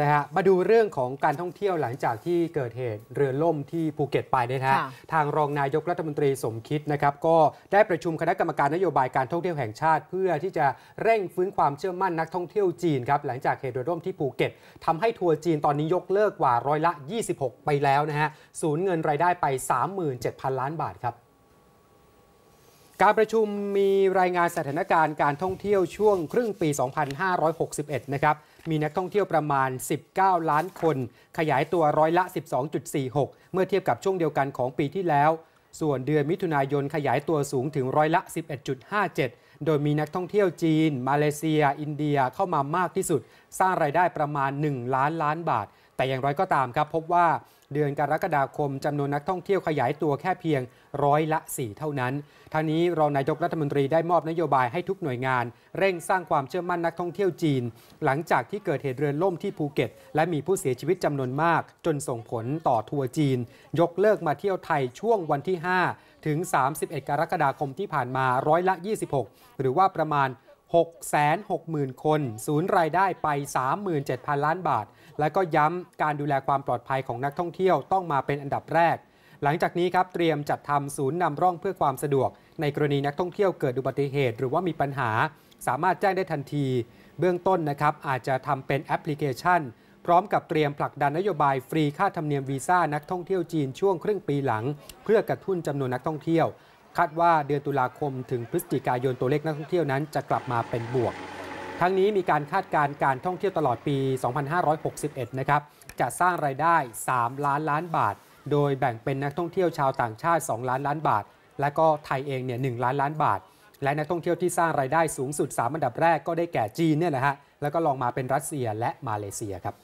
นะฮะมาดูเรื่องของการท่องเที่ยวหลังจากที่เกิดเหตุเรือล่มที่ภูเก็ตไปนะฮะทางรองนายกรัฐมนตรีสมคิดนะครับก็ได้ประชุมคณะกรรมการนโยบายการท่องเที่ยวแห่งชาติ เพื่อที่จะเร่งฟื้นความเชื่อมั่นนักท่องเที่ยวจีนครับหลังจากเหตุเรือล่มที่ภูเก็ต ทำให้ทัวร์จีนตอนนี้ยกเลิกกว่าร้อยละ 26 ไปแล้วนะฮะสูญเงินรายได้ไป 37,000ล้านบาทครับการประชุมมีรายงานสถานการณ์การท่องเที่ยวช่วงครึ่งปี 2561 นะครับ มีนักท่องเที่ยวประมาณ 19 ล้านคน ขยายตัวร้อยละ 12.46 เมื่อเทียบกับช่วงเดียวกันของปีที่แล้ว ส่วนเดือนมิถุนายนขยายตัวสูงถึงร้อยละ 11.57 โดยมีนักท่องเที่ยวจีน มาเลเซีย อินเดียเข้ามามากที่สุด สร้างรายได้ประมาณ 1 ล้านล้านบาทแต่อย่างไรก็ตามครับพบว่าเดือนกรกฎาคมจำนวนนักท่องเที่ยวขยายตัวแค่เพียง ร้อยละ 4 เท่านั้น ทางนี้รองนายกรัฐมนตรีได้มอบนโยบายให้ทุกหน่วยงาน เร่งสร้างความเชื่อมั่นนักท่องเที่ยวจีน หลังจากที่เกิดเหตุเรือล่มที่ภูเก็ตและมีผู้เสียชีวิตจำนวนมาก จนส่งผลต่อทัวร์จีน ยกเลิกมาเที่ยวไทยช่วงวันที่5ถึง31กรกฎาคมที่ผ่านมาร้อยละ 26 หรือว่าประมาณ660,000 คน ศูนย์รายได้ไป 37,000 ล้านบาท และก็ย้ำการดูแลความปลอดภัยของนักท่องเที่ยวต้องมาเป็นอันดับแรก หลังจากนี้ครับ เตรียมจัดทำศูนย์นำร่องเพื่อความสะดวก ในกรณีนักท่องเที่ยวเกิดอุบัติเหตุหรือว่ามีปัญหา สามารถแจ้งได้ทันที เบื้องต้นนะครับ อาจจะทำเป็นแอปพลิเคชัน พร้อมกับเตรียมผลักดันนโยบายฟรีค่าธรรมเนียมวีซ่านักท่องเที่ยวจีนช่วงครึ่งปีหลัง เพื่อกระตุ้นจำนวนนักท่องเที่ยวคาดว่าเดือนตุลาคมถึงพฤศจิกายนตัวเลขนักท่องเที่ยวนั้นจะกลับมาเป็นบวกทั้งนี้มีการคาดการณ์การท่องเที่ยวตลอดปี 2561 นะ ครับ จะสร้างไรายได้ 3 ล้านล้านบาท โดยแบ่งเป็นนักท่องเที่ยวชาวต่างชาติ 2 ล้านล้านบาท และก็ไทยเองเนี่ย 1 ล้านล้านบาท และนักท่องเที่ยวที่สร้างไรายได้สูงสุด 3 อันดับแรกก็ได้แก่จีนเนี่ยนะฮะ แล้วก็ลองมาเป็นรัสเซียและมาเลเซียครับ